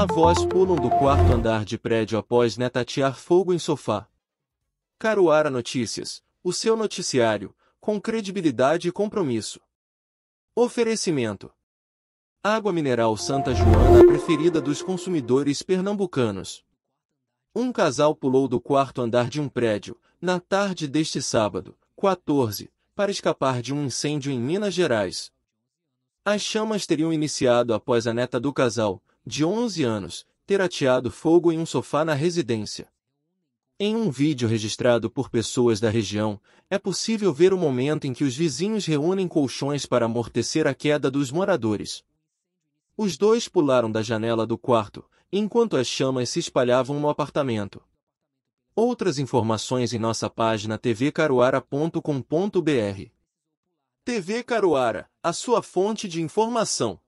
Avós pulam do quarto andar de prédio após neta atear fogo em sofá. Caruara Notícias, o seu noticiário, com credibilidade e compromisso. Oferecimento. Água mineral Santa Joana, a preferida dos consumidores pernambucanos. Um casal pulou do quarto andar de um prédio, na tarde deste sábado, 14, para escapar de um incêndio em Minas Gerais. As chamas teriam iniciado após a neta do casal, de 11 anos, ter ateado fogo em um sofá na residência. Em um vídeo registrado por pessoas da região, é possível ver o momento em que os vizinhos reúnem colchões para amortecer a queda dos moradores. Os dois pularam da janela do quarto, enquanto as chamas se espalhavam no apartamento. Outras informações em nossa página tvcaruara.com.br. TV Caruara, a sua fonte de informação.